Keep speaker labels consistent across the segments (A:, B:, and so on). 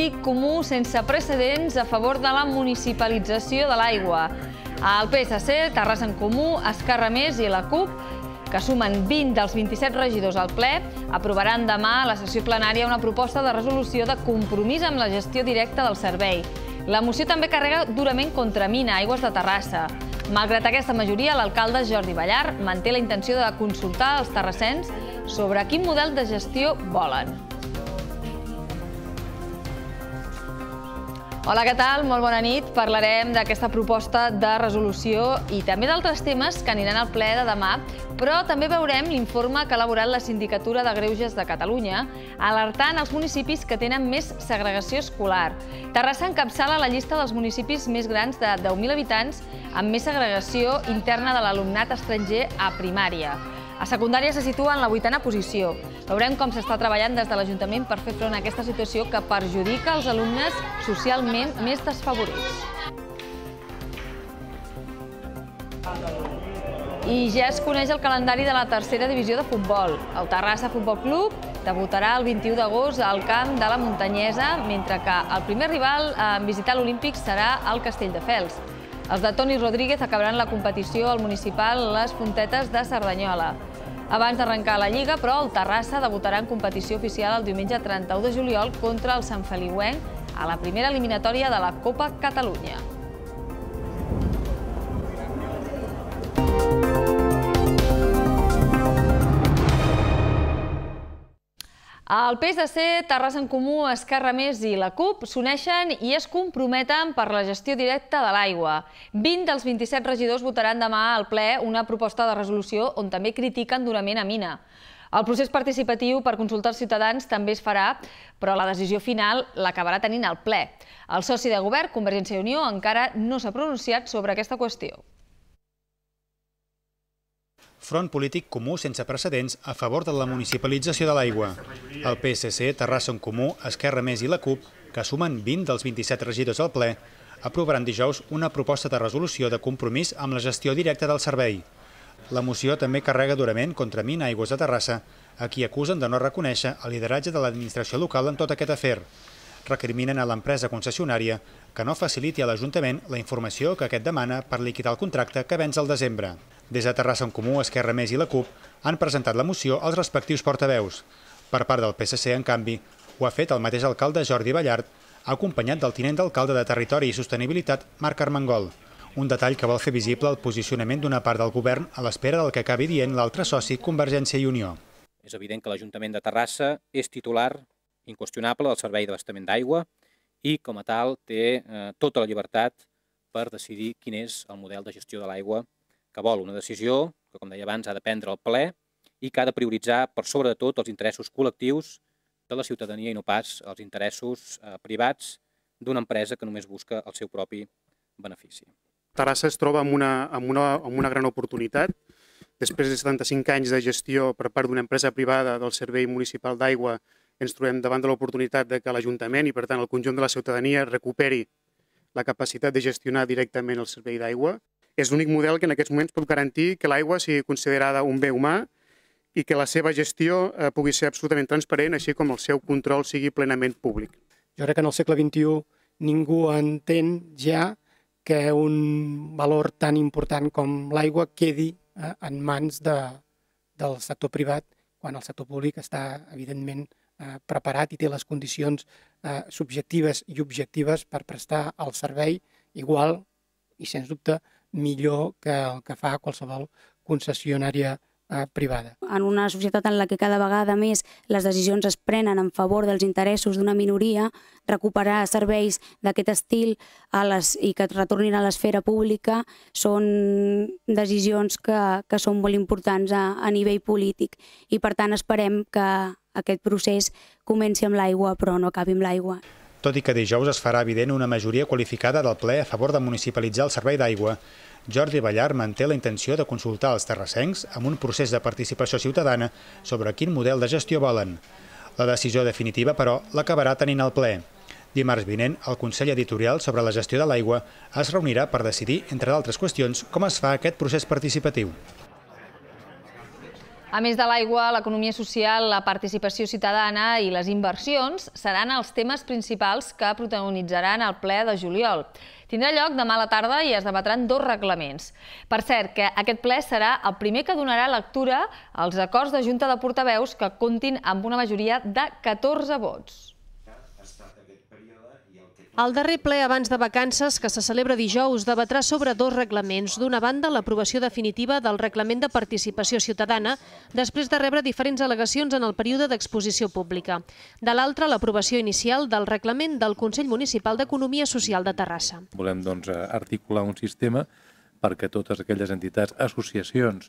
A: polític comú sense precedents a favor de la municipalització de l'aigua. El PSC, Terrassa en Comú, Esquerra Més i la CUP, que sumen 20 dels 27 regidors al ple, aprovaran demà a la sessió plenària una proposta de resolució de compromís amb la gestió directa del servei. La moció també carrega durament contra Mina, Aigües de Terrassa. Malgrat aquesta majoria, l'alcalde Jordi Ballar manté la intenció de consultar els terrassens sobre quin model de gestió volen. Hola, què tal? Molt bona nit. Parlarem d'aquesta proposta de resolució i també d'altres temes que aniran al ple de demà, però també veurem l'informe que ha elaborat la Sindicatura de Greuges de Catalunya, alertant els municipis que tenen més segregació escolar. Terrassa encapçala la llista dels municipis més grans de 10.000 habitants amb més segregació interna de l'alumnat estranger a primària. A secundària se situa en la vuitena posició. Veurem com s'està treballant des de l'Ajuntament per fer front a aquesta situació que perjudica els alumnes socialment més desfavorits. I ja es coneix el calendari de la tercera divisió de futbol. El Terrassa Futbol Club debutarà el 21 d'agost al camp de la Muntanyesa, mentre que el primer rival en visitar l'Olímpic serà el Castelldefels. Els de Toni Rodríguez acabaran la competició al municipal Les Fontetes de Cerdanyola abans d'arrencar la Lliga, però el Terrassa debutarà en competició oficial el diumenge 31 de juliol contra el Sant Feliuenc a la primera eliminatòria de la Copa Catalunya. El PSC, Terrassa en Comú, Esquerra Més i la CUP s'uneixen i es comprometen per la gestió directa de l'aigua. 20 dels 27 regidors votaran demà al ple una proposta de resolució on també critiquen durament a Mina. El procés participatiu per consultar els ciutadans també es farà, però la decisió final l'acabarà tenint al ple. El soci de govern, Convergència i Unió, encara no s'ha pronunciat sobre aquesta qüestió
B: front polític comú sense precedents a favor de la municipalització de l'aigua. El PSC, Terrassa en Comú, Esquerra Més i la CUP, que sumen 20 dels 27 regidors al ple, aprovaran dijous una proposta de resolució de compromís amb la gestió directa del servei. La moció també carrega durament contra Mina Aigües de Terrassa, a qui acusen de no reconèixer el lideratge de l'administració local en tot aquest afer. Recriminen a l'empresa concessionària que no faciliti a l'Ajuntament la informació que aquest demana per liquidar el contracte que vens al desembre. Des de Terrassa en Comú, Esquerra Més i la CUP han presentat la moció als respectius portaveus. Per part del PSC, en canvi, ho ha fet el mateix alcalde Jordi Ballart, acompanyat del tinent d'alcalde de Territori i Sostenibilitat, Marc Armengol. Un detall que vol fer visible el posicionament d'una part del govern a l'espera del que acabi dient l'altre soci, Convergència i Unió. És evident que l'Ajuntament de Terrassa és titular inqüestionable del servei d'abastament d'aigua i, com a tal, té eh, tota la llibertat per decidir quin és el model de gestió de l'aigua que vol una decisió que, com deia abans, ha de prendre el ple i que ha de prioritzar per sobre de tot els interessos col·lectius de la ciutadania i no pas els interessos eh, privats d'una empresa que només busca el seu propi benefici. Terrassa es troba amb una, amb una, amb una gran oportunitat. Després de 75 anys de gestió per part d'una empresa privada del Servei Municipal d'Aigua, ens trobem davant de l'oportunitat de que l'Ajuntament i, per tant, el conjunt de la ciutadania recuperi la capacitat de gestionar directament el servei d'aigua és l'únic model que en aquests moments pot garantir que l'aigua sigui considerada un bé humà i que la seva gestió eh, pugui ser absolutament transparent, així com el seu control sigui plenament públic. Jo crec que en el segle XXI ningú entén ja que un valor tan important com l'aigua quedi eh, en mans de, del sector privat, quan el sector públic està, evidentment, eh, preparat i té les condicions subjectives i objectives per prestar el servei igual i, sens dubte, millor que el que fa qualsevol concessionària eh, privada.
C: En una societat en la que cada vegada més les decisions es prenen en favor dels interessos d'una minoria, recuperar serveis d'aquest estil a les, i que retornin a l'esfera pública són decisions que, que són molt importants a, a nivell polític i per tant esperem que aquest procés comenci amb l'aigua però no acabi amb l'aigua.
B: Tot i que dijous es farà evident una majoria qualificada del ple a favor de municipalitzar el servei d'aigua, Jordi Ballar manté la intenció de consultar els terrassencs amb un procés de participació ciutadana sobre quin model de gestió volen. La decisió definitiva, però, l'acabarà tenint el ple. Dimarts vinent, el Consell Editorial sobre la gestió de l'aigua es reunirà per decidir, entre d'altres qüestions, com es fa aquest procés participatiu.
A: A més de l'aigua, l'economia social, la participació ciutadana i les inversions seran els temes principals que protagonitzaran el ple de juliol. Tindrà lloc demà a la tarda i es debatran dos reglaments. Per cert, que aquest ple serà el primer que donarà lectura als acords de Junta de Portaveus que comptin amb una majoria de 14 vots. El darrer ple abans de vacances,
C: que se celebra dijous, debatrà sobre dos reglaments. D'una banda, l'aprovació definitiva del Reglament de Participació Ciutadana, després de rebre diferents al·legacions en el període d'exposició pública. De l'altra, l'aprovació inicial del Reglament del Consell Municipal d'Economia Social de Terrassa.
D: Volem doncs, articular un sistema perquè totes aquelles entitats, associacions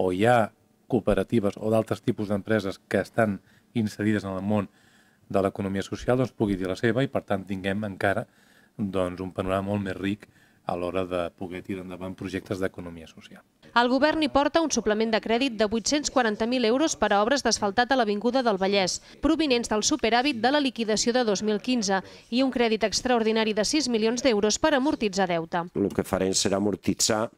D: o hi ha cooperatives o d'altres tipus d'empreses que estan inserides en el món de l'economia social doncs, pugui dir la seva i per tant tinguem encara doncs, un panorama molt més ric a l'hora de poder tirar endavant projectes d'economia social.
C: El govern hi porta un suplement de crèdit de 840.000 euros per a obres d'asfaltat a l'Avinguda del Vallès, provinents del superàvit de la liquidació de 2015 i un crèdit extraordinari de 6 milions d'euros per amortitzar deute.
E: El que farem serà amortitzar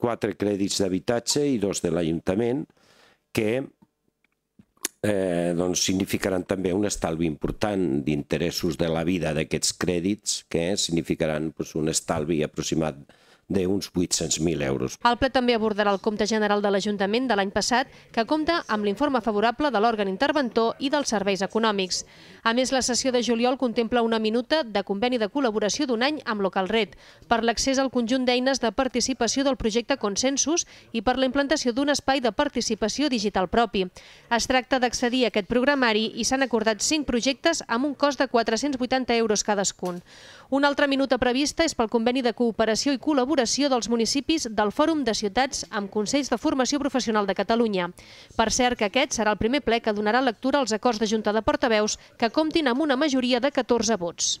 E: quatre crèdits d'habitatge i dos de l'Ajuntament, que eh, doncs significaran també un estalvi important d'interessos de la vida d'aquests crèdits, que significaran doncs, un estalvi aproximat d'uns 800.000 euros.
C: El ple també abordarà el compte general de l'Ajuntament de l'any passat, que compta amb l'informe favorable de l'òrgan interventor i dels serveis econòmics. A més, la sessió de juliol contempla una minuta de conveni de col·laboració d'un any amb Localred per l'accés al conjunt d'eines de participació del projecte Consensus i per la implantació d'un espai de participació digital propi. Es tracta d'accedir a aquest programari i s'han acordat 5 projectes amb un cost de 480 euros cadascun. Una altra minuta prevista és pel conveni de cooperació i col·laboració col·laboració dels municipis del Fòrum de Ciutats amb Consells de Formació Professional de Catalunya. Per cert que aquest serà el primer ple que donarà lectura als acords de Junta de Portaveus que comptin amb una majoria de 14 vots.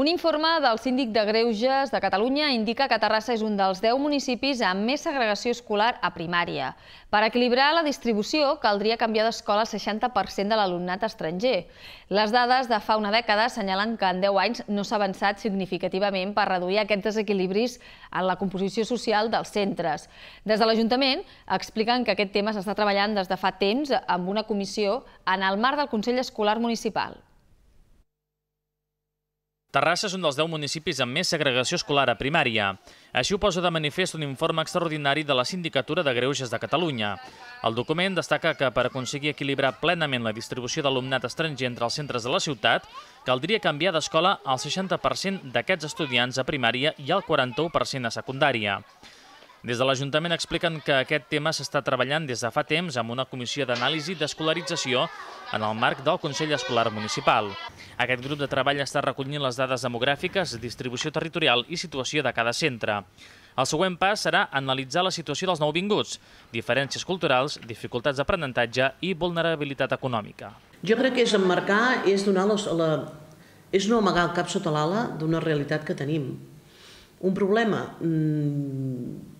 A: Un informe del síndic de Greuges de Catalunya indica que Terrassa és un dels 10 municipis amb més segregació escolar a primària. Per equilibrar la distribució, caldria canviar d'escola el 60% de l'alumnat estranger. Les dades de fa una dècada assenyalen que en 10 anys no s'ha avançat significativament per reduir aquests desequilibris en la composició social dels centres. Des de l'Ajuntament expliquen que aquest tema s'està treballant des de fa temps amb una comissió en el marc del Consell Escolar Municipal.
F: Terrassa és un dels 10 municipis amb més segregació escolar a primària. Així ho posa de manifest un informe extraordinari de la Sindicatura de Greuges de Catalunya. El document destaca que per aconseguir equilibrar plenament la distribució d'alumnat estranger entre els centres de la ciutat, caldria canviar d'escola al 60% d'aquests estudiants a primària i al 41% a secundària. Des de l'Ajuntament expliquen que aquest tema s'està treballant des de fa temps amb una comissió d'anàlisi d'escolarització en el marc del Consell Escolar Municipal. Aquest grup de treball està recollint les dades demogràfiques, distribució territorial i situació de cada centre. El següent pas serà analitzar la situació dels nouvinguts, diferències culturals, dificultats d'aprenentatge i vulnerabilitat econòmica.
G: Jo crec que és emmarcar, és donar la, la, és no amagar el cap sota l'ala d'una realitat que tenim. Un problema mm,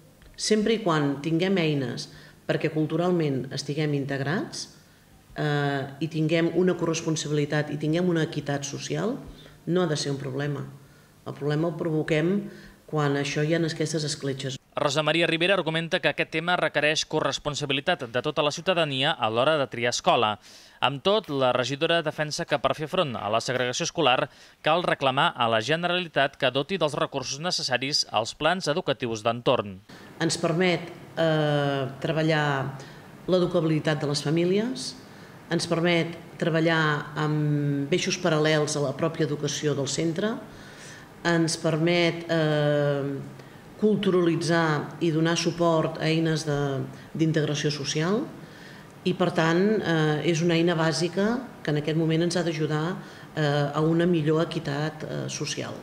G: sempre i quan tinguem eines perquè culturalment estiguem integrats eh, i tinguem una corresponsabilitat i tinguem una equitat social, no ha de ser un problema. El problema el provoquem quan això hi ha aquestes escletxes.
F: Rosa Maria Rivera argumenta que aquest tema requereix corresponsabilitat de tota la ciutadania a l'hora de triar escola. Amb tot, la regidora defensa que per fer front a la segregació escolar cal reclamar a la Generalitat que doti dels recursos necessaris als plans educatius d'entorn.
G: Ens permet eh, treballar l'educabilitat de les famílies, ens permet treballar amb eixos paral·lels a la pròpia educació del centre, ens permet... Eh, culturalitzar i donar suport a eines d'integració social i, per tant, eh, és una eina bàsica que en aquest moment ens ha d'ajudar eh, a una millor equitat eh, social.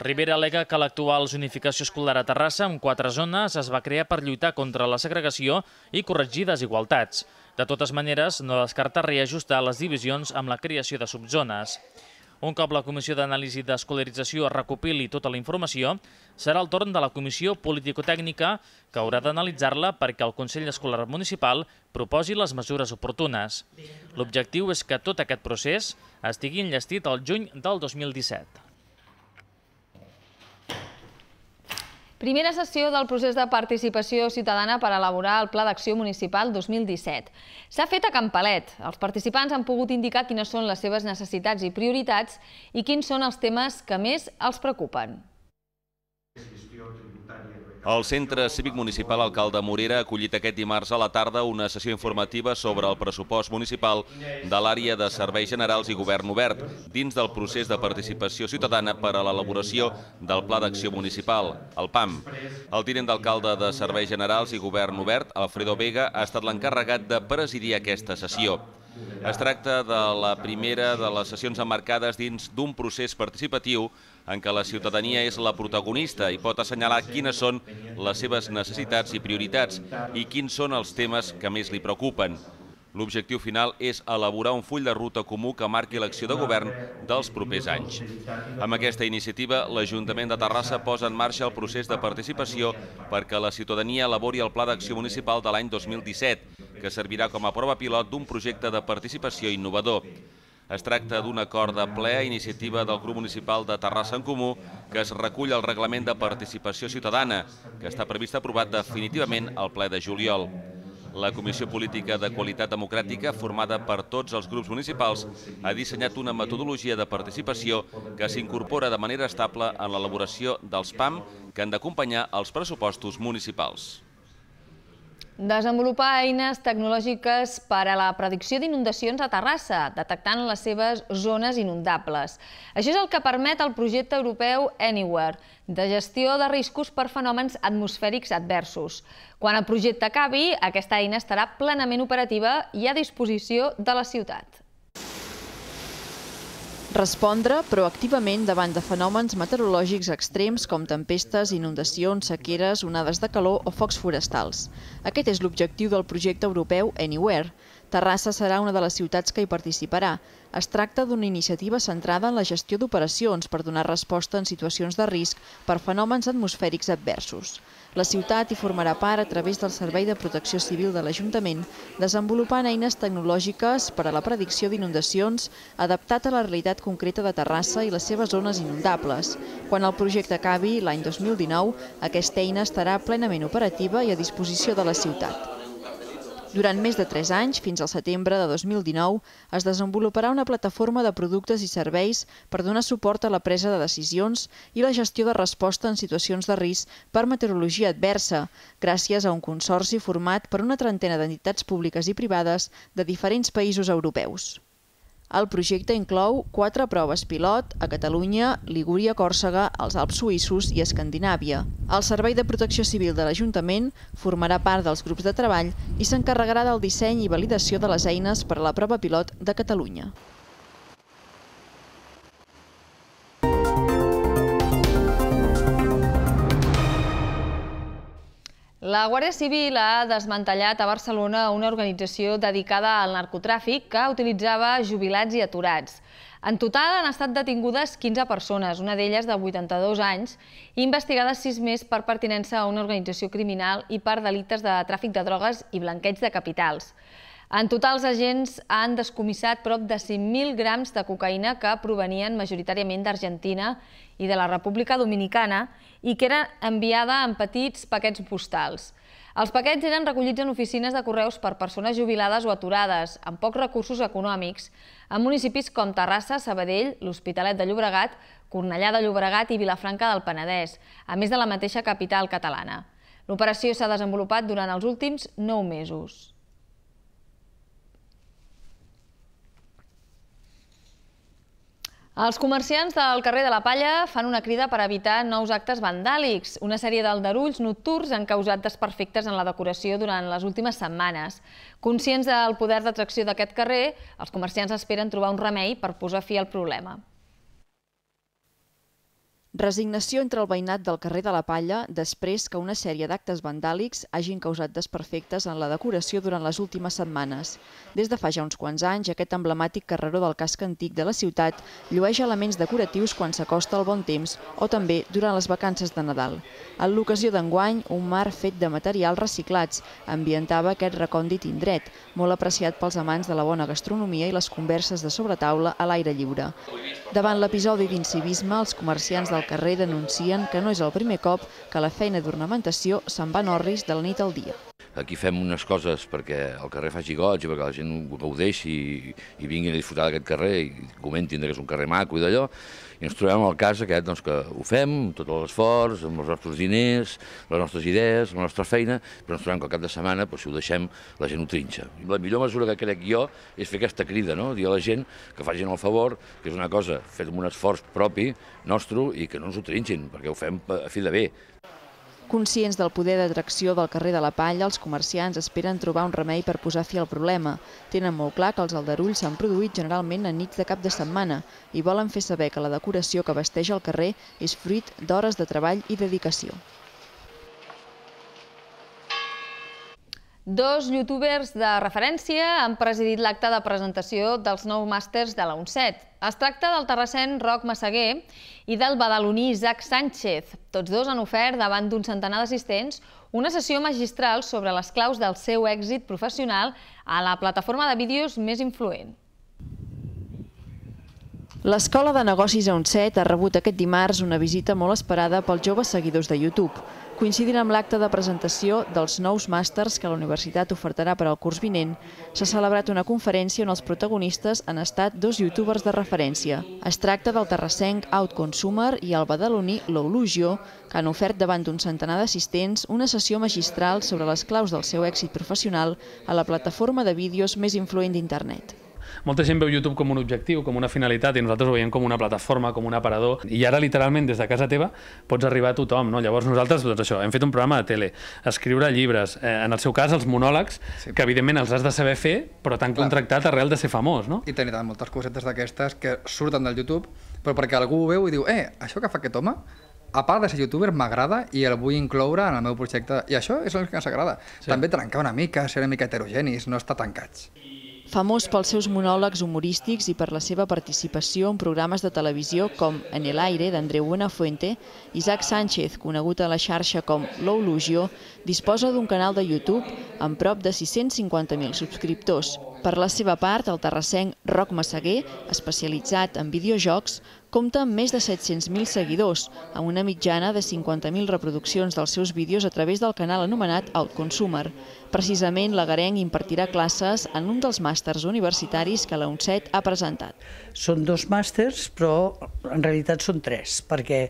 F: Rivera alega que l'actual zonificació escolar a Terrassa, amb quatre zones, es va crear per lluitar contra la segregació i corregir desigualtats. De totes maneres, no descarta reajustar les divisions amb la creació de subzones. Un cop la Comissió d'Anàlisi d'Escolarització recopili tota la informació, serà el torn de la Comissió politico tècnica que haurà d'analitzar-la perquè el Consell Escolar Municipal proposi les mesures oportunes. L'objectiu és que tot aquest procés estigui enllestit al juny del 2017.
A: Primera sessió del procés de participació ciutadana per elaborar el Pla d'Acció Municipal 2017. S'ha fet a Campalet. Els participants han pogut indicar quines són les seves necessitats i prioritats i quins són els temes que més els preocupen.
E: El Centre Cívic Municipal Alcalde Morera ha acollit aquest dimarts a la tarda una sessió informativa sobre el pressupost municipal de l'àrea de serveis generals i govern obert dins del procés de participació ciutadana per a l'elaboració del Pla d'Acció Municipal, el PAM. El tinent d'alcalde de serveis generals i govern obert, Alfredo Vega, ha estat l'encarregat de presidir aquesta sessió. Es tracta de la primera de les sessions emmarcades dins d'un procés participatiu en què la ciutadania és la protagonista i pot assenyalar quines són les seves necessitats i prioritats i quins són els temes que més li preocupen. L'objectiu final és elaborar un full de ruta comú que marqui l'acció de govern dels propers anys. Amb aquesta iniciativa, l'Ajuntament de Terrassa posa en marxa el procés de participació perquè la ciutadania elabori el Pla d'Acció Municipal de l'any 2017, que servirà com a prova pilot d'un projecte de participació innovador. Es tracta d'un acord de ple a iniciativa del grup municipal de Terrassa en Comú que es recull al reglament de participació ciutadana, que està previst aprovat definitivament al ple de juliol. La Comissió Política de Qualitat Democràtica, formada per tots els grups municipals, ha dissenyat una metodologia de participació que s'incorpora de manera estable en l'elaboració dels PAM que han d'acompanyar els pressupostos municipals.
A: Desenvolupar eines tecnològiques per a la predicció d'inundacions a Terrassa, detectant les seves zones inundables. Això és el que permet el projecte europeu Anywhere, de gestió de riscos per fenòmens atmosfèrics adversos. Quan el projecte acabi, aquesta eina estarà plenament operativa i a disposició de la ciutat.
H: Respondre proactivament davant de fenòmens meteorològics extrems com tempestes, inundacions, sequeres, onades de calor o focs forestals. Aquest és l'objectiu del projecte europeu Anywhere. Terrassa serà una de les ciutats que hi participarà. Es tracta d'una iniciativa centrada en la gestió d'operacions per donar resposta en situacions de risc per fenòmens atmosfèrics adversos. La ciutat hi formarà part a través del Servei de Protecció Civil de l'Ajuntament, desenvolupant eines tecnològiques per a la predicció d'inundacions adaptat a la realitat concreta de Terrassa i les seves zones inundables. Quan el projecte acabi, l'any 2019, aquesta eina estarà plenament operativa i a disposició de la ciutat. Durant més de 3 anys, fins al setembre de 2019, es desenvoluparà una plataforma de productes i serveis per donar suport a la presa de decisions i la gestió de resposta en situacions de risc per meteorologia adversa, gràcies a un consorci format per una trentena d'entitats públiques i privades de diferents països europeus. El projecte inclou quatre proves pilot a Catalunya, Ligúria, Còrsega, els Alps suïssos i Escandinàvia. El Servei de Protecció Civil de l'Ajuntament formarà part dels grups de treball i s'encarregarà del disseny i validació de les eines per a la prova pilot de Catalunya.
A: La Guàrdia Civil ha desmantellat a Barcelona una organització dedicada al narcotràfic que utilitzava jubilats i aturats. En total han estat detingudes 15 persones, una d'elles de 82 anys, i investigades 6 més per pertinença a una organització criminal i per delictes de tràfic de drogues i blanqueig de capitals. En total, els agents han descomissat prop de 5.000 grams de cocaïna que provenien majoritàriament d'Argentina i de la República Dominicana i que era enviada en petits paquets postals. Els paquets eren recollits en oficines de correus per persones jubilades o aturades, amb pocs recursos econòmics, en municipis com Terrassa, Sabadell, l'Hospitalet de Llobregat, Cornellà de Llobregat i Vilafranca del Penedès, a més de la mateixa capital catalana. L'operació s'ha desenvolupat durant els últims 9 mesos. Els comerciants del carrer de la Palla fan una crida per evitar nous actes vandàlics. Una sèrie d'aldarulls nocturns han causat desperfectes en la decoració durant les últimes setmanes. Conscients del poder d'atracció d'aquest carrer, els comerciants esperen trobar un remei per posar fi al problema.
H: Resignació entre el veïnat del carrer de la Palla després que una sèrie d'actes vandàlics hagin causat desperfectes en la decoració durant les últimes setmanes. Des de fa ja uns quants anys, aquest emblemàtic carreró del casc antic de la ciutat llueix elements decoratius quan s'acosta el bon temps o també durant les vacances de Nadal. En l'ocasió d'enguany, un mar fet de materials reciclats ambientava aquest recòndit indret, molt apreciat pels amants de la bona gastronomia i les converses de sobretaula a l'aire lliure. Davant l'episodi d'incivisme, els comerciants del carrer denuncien que no és el primer cop que la feina d'ornamentació se'n va en orris de la nit al dia
E: aquí fem unes coses perquè el carrer faci goig i perquè la gent ho gaudeixi i, i vinguin a disfrutar d'aquest carrer i comentin que és un carrer maco i d'allò, i ens trobem el cas aquest doncs, que ho fem amb tot l'esforç, amb els nostres diners, les nostres idees, la nostra feina, però ens trobem que al cap de setmana, doncs, si ho deixem, la gent ho trinxa. La millor mesura que crec jo és fer aquesta crida, no? dir a la gent que facin el favor, que és una cosa fet amb un esforç propi, nostre, i que no ens ho trinxin, perquè ho fem a fi de bé.
H: Conscients del poder d'atracció del carrer de la Palla, els comerciants esperen trobar un remei per posar fi al problema. Tenen molt clar que els aldarulls s'han produït generalment a nits de cap de setmana i volen fer saber que la decoració que vesteix el carrer és fruit d'hores de treball i dedicació.
A: Dos youtubers de referència han presidit l'acte de presentació dels nou màsters de la UNCET. Es tracta del terrassenc Roc Massaguer i del badaloní Isaac Sánchez. Tots dos han ofert, davant d'un centenar d'assistents, una sessió magistral sobre les claus del seu èxit professional a la plataforma de vídeos més influent.
H: L'Escola de Negocis a Onset ha rebut aquest dimarts una visita molt esperada pels joves seguidors de YouTube, coincidint amb l'acte de presentació dels nous màsters que la universitat ofertarà per al curs vinent, s'ha celebrat una conferència on els protagonistes han estat dos youtubers de referència. Es tracta del terrassenc Outconsumer i el badaloní L'Eulugio, que han ofert davant d'un centenar d'assistents una sessió magistral sobre les claus del seu èxit professional a la plataforma de vídeos més influent d'internet.
B: Molta gent veu YouTube com un objectiu, com una finalitat, i nosaltres ho veiem com una plataforma, com un aparador, i ara literalment des de casa teva pots arribar a tothom, no? Llavors nosaltres, doncs això, hem fet un programa de tele, escriure llibres, eh, en el seu cas els monòlegs, sí. que evidentment els has de saber fer, però t'han contractat arrel de ser famós, no? I tenir moltes cosetes d'aquestes que surten del YouTube, però perquè algú ho veu i diu, eh, això que fa aquest home, a part de ser youtuber, m'agrada i el vull incloure en el meu projecte. I això és el que ens agrada. Sí. També trencar una mica, ser una mica heterogenis, no estar tancats. I famós pels seus
H: monòlegs humorístics i per la seva participació en programes de televisió com En el aire, d'Andreu Buenafuente, Isaac Sánchez, conegut a la xarxa com L'Oulugió, disposa d'un canal de YouTube amb prop de 650.000 subscriptors. Per la seva part, el terrassenc Roc Massaguer, especialitzat en videojocs, compta amb més de 700.000 seguidors, amb una mitjana de 50.000 reproduccions dels seus vídeos a través del canal anomenat Outconsumer. Precisament, l'Agarenc impartirà classes en un dels màsters universitaris
G: que la UNCET ha presentat. Són dos màsters, però en realitat són tres, perquè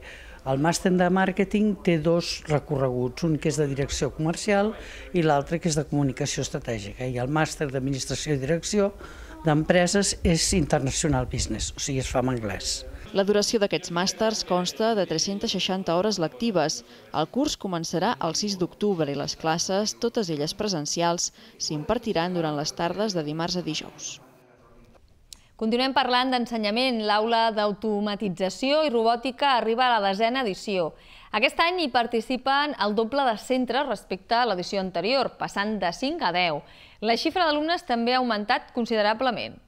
G: el màster de màrqueting té dos recorreguts, un que és de direcció comercial i l'altre que és de comunicació estratègica. I el màster d'administració i direcció d'empreses és international business, o sigui, es fa en anglès.
H: La duració d'aquests màsters consta de 360 hores lectives. El curs començarà el 6 d'octubre i les classes, totes elles presencials, s'impartiran durant les tardes de dimarts a dijous.
A: Continuem parlant d'ensenyament. L'aula d'automatització i robòtica arriba a la desena edició. Aquest any hi participen el doble de centres respecte a l'edició anterior, passant de 5 a 10. La xifra d'alumnes també ha augmentat considerablement.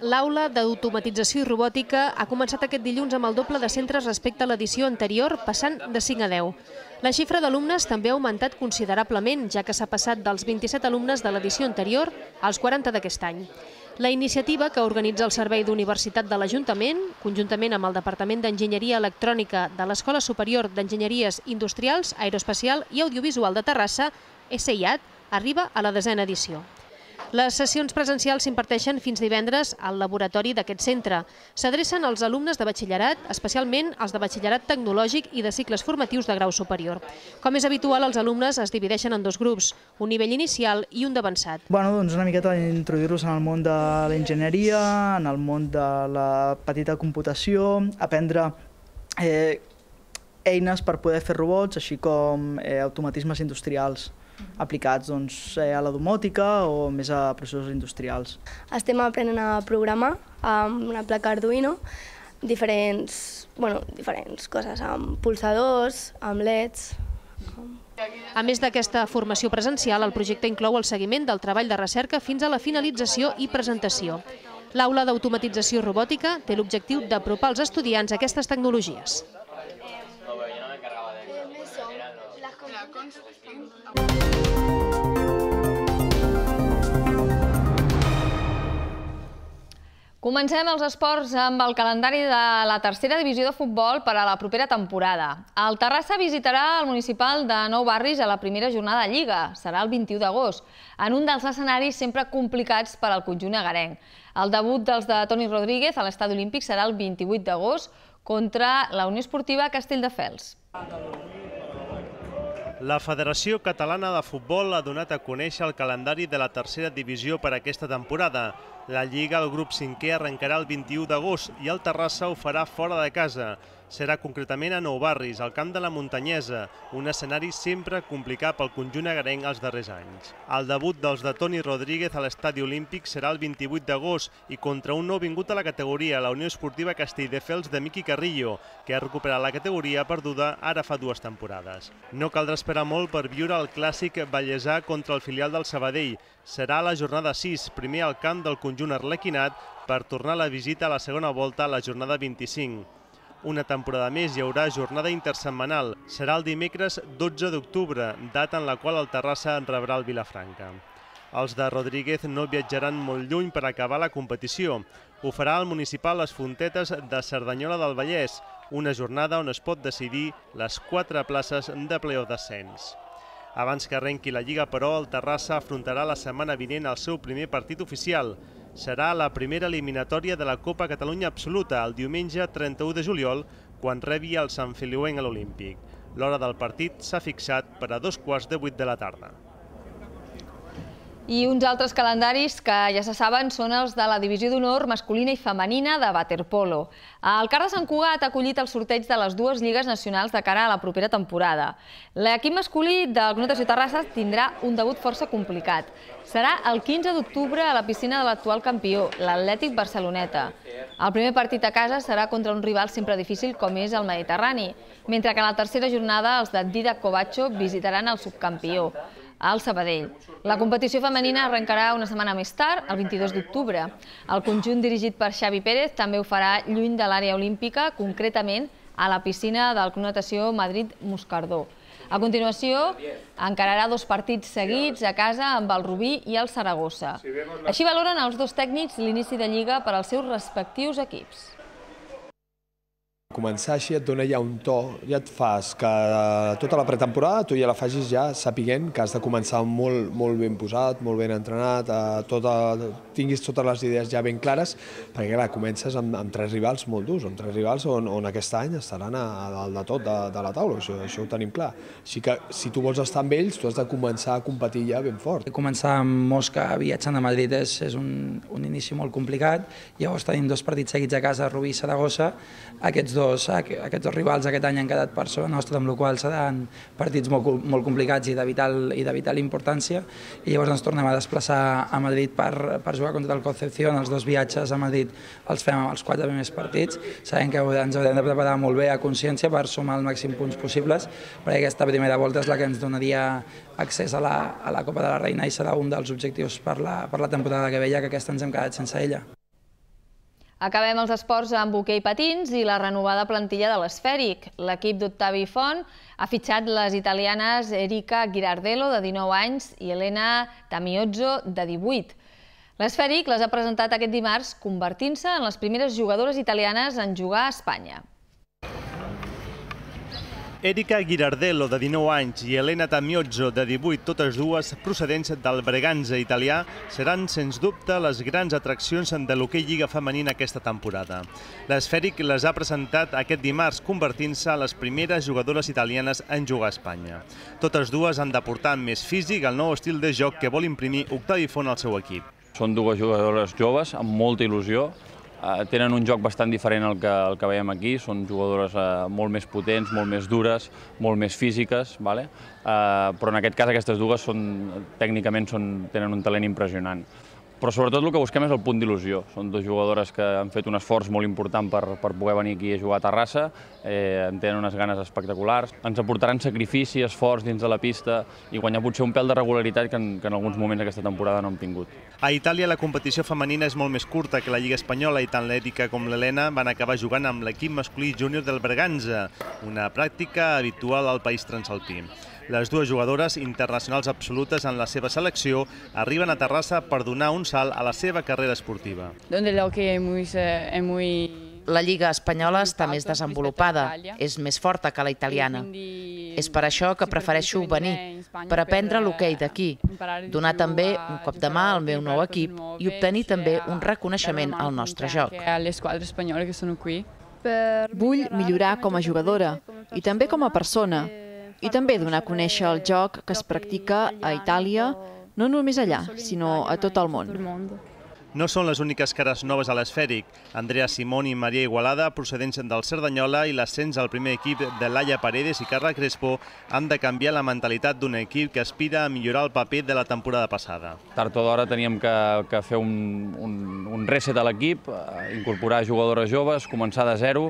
A: L'aula d'automatització i robòtica ha començat
C: aquest dilluns amb el doble de centres respecte a l'edició anterior, passant de 5 a 10. La xifra d'alumnes també ha augmentat considerablement, ja que s'ha passat dels 27 alumnes de l'edició anterior als 40 d'aquest any. La iniciativa que organitza el Servei d'Universitat de l'Ajuntament, conjuntament amb el Departament d'Enginyeria Electrònica de l'Escola Superior d'Enginyeries Industrials, Aeroespacial i Audiovisual de Terrassa, SIAT, arriba a la desena edició. Les sessions presencials s'imparteixen fins divendres al laboratori d'aquest centre. S'adrecen als alumnes de batxillerat, especialment els de batxillerat tecnològic i de cicles formatius de grau superior. Com és habitual, els alumnes es divideixen en dos grups, un nivell inicial i un d'avançat.
H: Bueno, doncs una miqueta introduir-los en el món de l'enginyeria, en el món de la petita computació, aprendre eh, eines per poder fer robots, així com eh, automatismes industrials aplicats doncs, a la domòtica o més a processos
G: industrials.
C: Estem aprenent a programar amb una placa Arduino, diferents, bueno, diferents coses, amb pulsadors, amb leds... Amb... A més d'aquesta formació presencial, el projecte inclou el seguiment del treball de recerca fins a la finalització i presentació. L'aula d'automatització robòtica té l'objectiu d'apropar als estudiants aquestes tecnologies.
A: Comencem els esports amb el calendari de la tercera divisió de futbol per a la propera temporada. El Terrassa visitarà el municipal de Nou Barris a la primera jornada de Lliga. Serà el 21 d'agost, en un dels escenaris sempre complicats per al conjunt agarenc. El debut dels de Toni Rodríguez a l'estadi olímpic serà el 28 d'agost contra la Unió Esportiva Castelldefels.
D: La Federació Catalana de Futbol ha donat a conèixer el calendari de la tercera divisió per aquesta temporada. La Lliga el grup 5 arrencarà el 21 d'agost i el Terrassa ho farà fora de casa serà concretament a Nou Barris, al Camp de la Muntanyesa, un escenari sempre complicat pel conjunt agarenc els darrers anys. El debut dels de Toni Rodríguez a l'Estadi Olímpic serà el 28 d'agost i contra un nou vingut a la categoria, la Unió Esportiva Castelldefels de Miqui Carrillo, que ha recuperat la categoria perduda ara fa dues temporades. No caldrà esperar molt per viure el clàssic Vallèsà contra el filial del Sabadell. Serà la jornada 6, primer al camp del conjunt arlequinat, per tornar la visita a la segona volta a la jornada 25. Una temporada més hi haurà jornada intersetmanal. Serà el dimecres 12 d'octubre, data en la qual el Terrassa rebrà el Vilafranca. Els de Rodríguez no viatjaran molt lluny per acabar la competició. Ho farà el municipal Les Fontetes de Cerdanyola del Vallès, una jornada on es pot decidir les quatre places de pleo d'ascens. Abans que arrenqui la Lliga, però, el Terrassa afrontarà la setmana vinent el seu primer partit oficial, serà la primera eliminatòria de la Copa Catalunya Absoluta el diumenge 31 de juliol, quan rebi el Sant Filiuenc a l'Olímpic. L'hora del partit s'ha fixat per a dos quarts de vuit de la tarda.
A: I uns altres calendaris que ja se saben són els de la Divisió d'Honor masculina i femenina de waterpolo. El Car de Sant Cugat ha acollit el sorteig de les dues lligues nacionals de cara a la propera temporada. L'equip masculí del Club Natació Terrassa tindrà un debut força complicat. Serà el 15 d'octubre a la piscina de l'actual campió, l'Atlètic Barceloneta. El primer partit a casa serà contra un rival sempre difícil com és el Mediterrani, mentre que en la tercera jornada els de Dida Covacho visitaran el subcampió al Sabadell. La competició femenina arrencarà una setmana més tard, el 22 d'octubre. El conjunt dirigit per Xavi Pérez també ho farà lluny de l'àrea olímpica, concretament a la piscina del Club Natació Madrid-Moscardó. A continuació, encararà dos partits seguits a casa amb el Rubí i el Saragossa. Així valoren els dos tècnics l'inici de Lliga per als seus respectius equips.
B: Començar així et dona ja un to, ja et fas que tota la pretemporada tu ja la facis ja sapiguent que has de començar molt, molt ben posat, molt ben entrenat, eh, tota, tinguis totes les idees ja ben clares, perquè clar, comences amb, amb tres rivals molt durs, amb tres rivals on, on aquest any estaran a, a dalt de tot de, de la taula, això, això ho tenim clar. Així que si tu vols estar amb ells, tu has de començar a competir ja ben fort. Començar amb Mosca viatjant a Madrid és, és un, un inici molt complicat, llavors tenim dos partits seguits a casa, Rubí i Saragossa, aquests dos dos, ah, aquests dos rivals aquest any han quedat per sobre nostre, amb la qual seran partits molt, molt complicats i de, vital, i de vital importància, i llavors ens tornem a desplaçar a Madrid per, per jugar contra el Concepción, els dos viatges a Madrid els fem amb els quatre primers partits, sabem que ens haurem de preparar molt bé a consciència per sumar el màxim punts possibles, perquè aquesta primera volta és la que ens donaria accés a la, a la Copa de la Reina i serà un dels objectius per la, per la temporada que veia, que aquesta ens hem quedat sense ella.
A: Acabem els esports amb hoquei patins i la renovada plantilla de l'esfèric. L'equip d'Octavi Font ha fitxat les italianes Erika Girardello, de 19 anys, i Elena Tamiozzo, de 18. L'esfèric les ha presentat aquest dimarts, convertint-se en les primeres jugadores italianes en jugar a Espanya.
D: Erika Girardello, de 19 anys, i Elena Tamiozzo, de 18, totes dues procedents del Breganza italià, seran, sens dubte, les grans atraccions de l'hoquei Lliga Femenina aquesta temporada. L'Esfèric les ha presentat aquest dimarts, convertint-se en les primeres jugadores italianes en jugar a Espanya. Totes dues han de portar més físic el nou estil de joc que vol imprimir Octavi Font al seu equip. Són dues jugadores joves, amb molta il·lusió, Eh, tenen un joc bastant diferent al que, al que veiem
E: aquí, són jugadores eh, molt més potents, molt més dures, molt més físiques, vale? eh, però en aquest cas aquestes dues són, tècnicament són, tenen un talent impressionant però sobretot el que busquem és el punt d'il·lusió. Són dues jugadores que han fet un esforç molt important per, per poder venir aquí a jugar a Terrassa, eh, en tenen unes ganes espectaculars, ens aportaran sacrifici, esforç dins de
D: la pista i guanyar potser un pèl de regularitat que en, que en alguns moments aquesta temporada no hem tingut. A Itàlia la competició femenina és molt més curta que la Lliga Espanyola i tant l'Èrica com l'Helena van acabar jugant amb l'equip masculí júnior del Berganza, una pràctica habitual al país transalpí. Les dues jugadores, internacionals absolutes en la seva selecció, arriben a Terrassa per donar un salt a la seva carrera esportiva.
G: Donde lo que es eh, muy, la Lliga espanyola està més desenvolupada, és més forta que la italiana. És per això que prefereixo venir, per aprendre l'hoquei eh, d'aquí, donar també un cop de mà al meu nou equip i obtenir també un reconeixement al nostre joc.
H: Vull millorar com a jugadora i també com a persona, eh, i també donar a conèixer el joc que es practica a Itàlia, no només allà, sinó a tot el món.
D: No són les úniques cares noves a l'esfèric. Andrea Simón i Maria Igualada, procedents del Cerdanyola i l'ascens al primer equip de Laia Paredes i Carla Crespo, han de canviar la mentalitat d'un equip que aspira a millorar el paper de la temporada passada.
E: Tard o d'hora teníem que, que fer un, un, un reset a l'equip, eh, incorporar jugadores joves, començar de zero,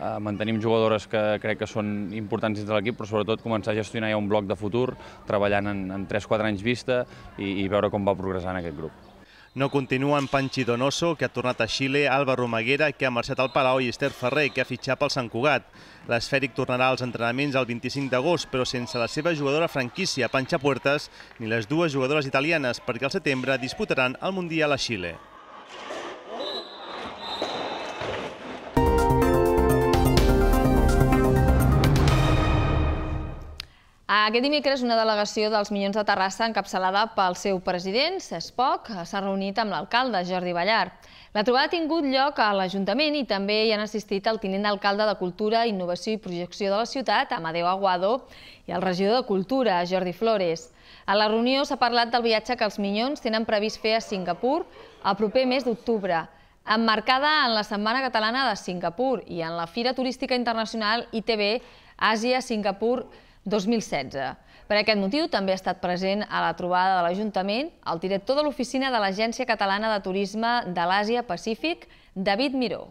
E: eh, mantenim jugadores que crec que són importants dins de l'equip, però sobretot començar a gestionar ja un bloc de futur, treballant en, en 3-4 anys vista i, i veure com va progressant aquest grup.
D: No continuen Panxi Donoso, que ha tornat a Xile, Álvaro Maguera, que ha marxat al Palau, i Esther Ferrer, que ha fitxat pel Sant Cugat. L'esfèric tornarà als entrenaments el 25 d'agost, però sense la seva jugadora franquícia, Panxa Puertas, ni les dues jugadores italianes, perquè al setembre disputaran el Mundial a Xile.
A: Aquest dimecres una delegació dels Minyons de Terrassa encapçalada pel seu president, Cesc Poc, s'ha reunit amb l'alcalde, Jordi Ballar. La trobada ha tingut lloc a l'Ajuntament i també hi han assistit el tinent d'alcalde de Cultura, Innovació i Projecció de la ciutat, Amadeu Aguado, i el regidor de Cultura, Jordi Flores. A la reunió s'ha parlat del viatge que els Minyons tenen previst fer a Singapur el proper mes d'octubre, emmarcada en la Setmana Catalana de Singapur i en la Fira Turística Internacional ITB Àsia-Singapur-Singapur 2016. Per aquest motiu també ha estat present a la trobada de l'Ajuntament el director de l'Oficina de l'Agència Catalana de Turisme de l'Àsia-Pacífic, David Miró.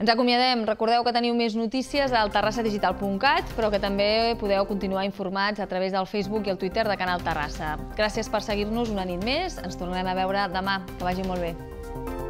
A: Ens acomiadem. Recordeu que teniu més notícies al terrassadigital.cat, però que també podeu continuar informats a través del Facebook i el Twitter de Canal Terrassa. Gràcies per seguir-nos una nit més. Ens tornarem a veure demà. Que vagi molt bé.